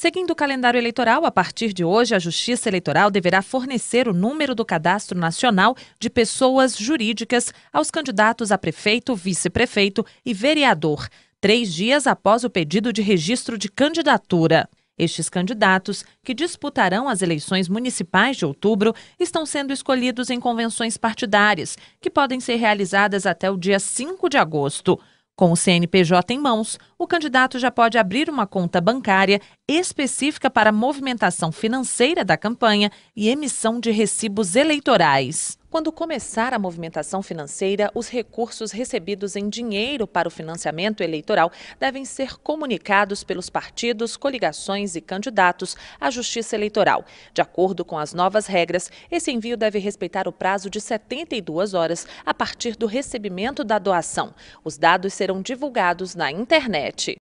Seguindo o calendário eleitoral, a partir de hoje, a Justiça Eleitoral deverá fornecer o número do Cadastro Nacional de Pessoas Jurídicas aos candidatos a prefeito, vice-prefeito e vereador, três dias após o pedido de registro de candidatura. Estes candidatos, que disputarão as eleições municipais de outubro, estão sendo escolhidos em convenções partidárias, que podem ser realizadas até o dia 5 de agosto. Com o CNPJ em mãos, o candidato já pode abrir uma conta bancária específica para movimentação financeira da campanha e emissão de recibos eleitorais. Quando começar a movimentação financeira, os recursos recebidos em dinheiro para o financiamento eleitoral devem ser comunicados pelos partidos, coligações e candidatos à Justiça Eleitoral. De acordo com as novas regras, esse envio deve respeitar o prazo de 72 horas a partir do recebimento da doação. Os dados serão divulgados na internet.